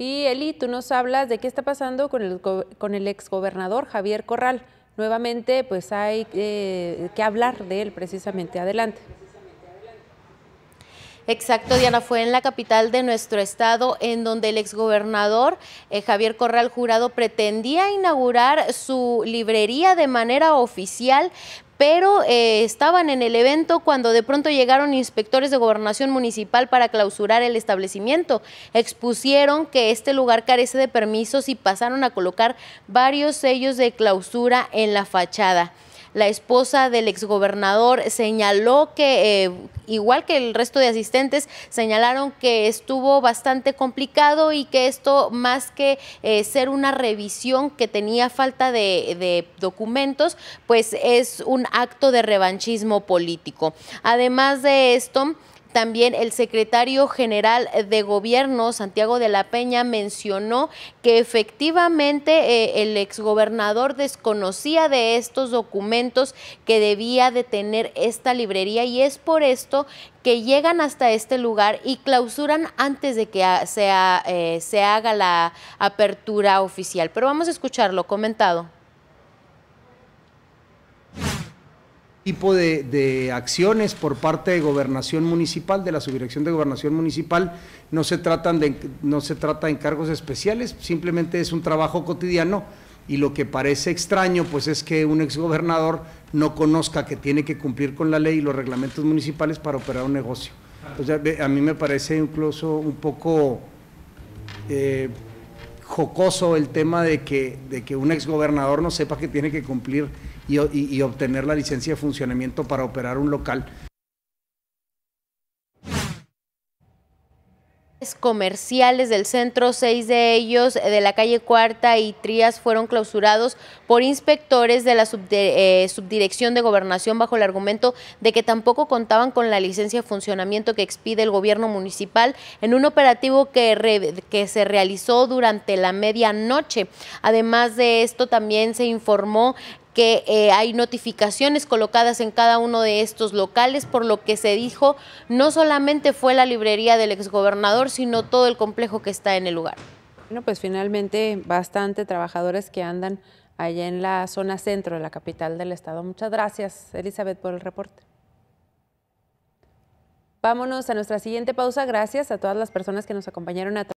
Y Eli, tú nos hablas de qué está pasando con el, con el exgobernador Javier Corral. Nuevamente, pues hay eh, que hablar de él precisamente. Adelante. Exacto, Diana, fue en la capital de nuestro estado en donde el exgobernador eh, Javier Corral Jurado pretendía inaugurar su librería de manera oficial, pero eh, estaban en el evento cuando de pronto llegaron inspectores de gobernación municipal para clausurar el establecimiento. Expusieron que este lugar carece de permisos y pasaron a colocar varios sellos de clausura en la fachada la esposa del exgobernador, señaló que, eh, igual que el resto de asistentes, señalaron que estuvo bastante complicado y que esto, más que eh, ser una revisión que tenía falta de documentos, pues es un acto de revanchismo político. Además de esto, también el secretario general de gobierno, Santiago de la Peña, mencionó que efectivamente eh, el exgobernador desconocía de estos documentos que debía de tener esta librería y es por esto que llegan hasta este lugar y clausuran antes de que eh, se haga la apertura oficial. Pero vamos a escucharlo comentado. de, acciones por parte de gobernación municipal, de la subdirección de gobernación municipal, no se tratan de, no se trata de encargos especiales, simplemente es un trabajo cotidiano y lo que parece extraño pues es que un exgobernador no conozca que tiene que cumplir con la ley y los reglamentos municipales para operar un negocio. a mí me parece incluso un poco eh, jocoso el tema de que, de que un exgobernador no sepa que tiene que cumplir y, obtener la licencia de funcionamiento para operar un local. comerciales del centro, seis de ellos eh, de la calle Cuarta y Trías fueron clausurados por inspectores de la eh, subdirección de gobernación bajo el argumento de que tampoco contaban con la licencia de funcionamiento que expide el gobierno municipal en un operativo que, que se realizó durante la medianoche. Además de esto, también se informó que eh, hay notificaciones colocadas en cada uno de estos locales, por lo que se dijo no solamente fue la librería del exgobernador, sino todo el complejo que está en el lugar. Bueno, pues finalmente bastante trabajadores que andan allá en la zona centro de la capital del estado. Muchas gracias, Elizabeth, por el reporte. Vámonos a nuestra siguiente pausa. Gracias a todas las personas que nos acompañaron a